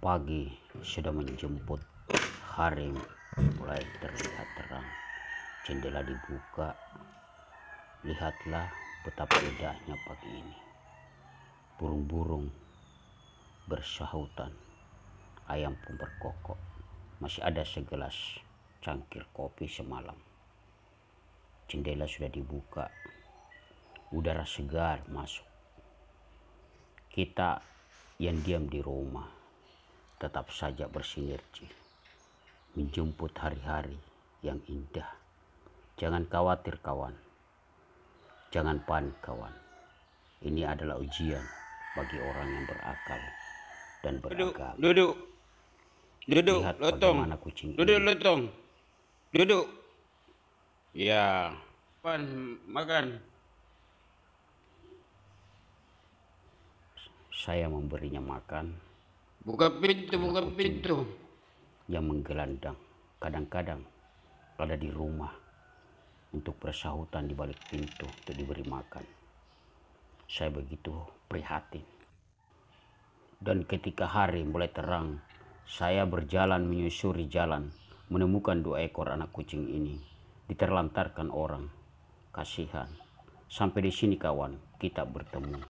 pagi sudah menjemput hari mulai terlihat terang jendela dibuka lihatlah betapa indahnya pagi ini burung-burung bersahutan ayam pun berkokok masih ada segelas cangkir kopi semalam jendela sudah dibuka udara segar masuk kita yang diam di rumah tetap saja bersinergi menjemput hari-hari yang indah. Jangan khawatir kawan. Jangan panik kawan. Ini adalah ujian bagi orang yang berakal dan beragam. Duduk. Duduk. Lihat lotong. Duduk lotong. Duduk. Ya. Pan makan. Saya memberinya makan Buka pintu, buka pintu. Yang menggelandang, kadang-kadang ada di rumah untuk persahutan di balik pintu untuk diberi makan. Saya begitu prihatin. Dan ketika hari mulai terang, saya berjalan menyusuri jalan, menemukan dua ekor anak kucing ini diterlantarkan orang. Kasihan. Sampai di sini kawan, kita bertemu.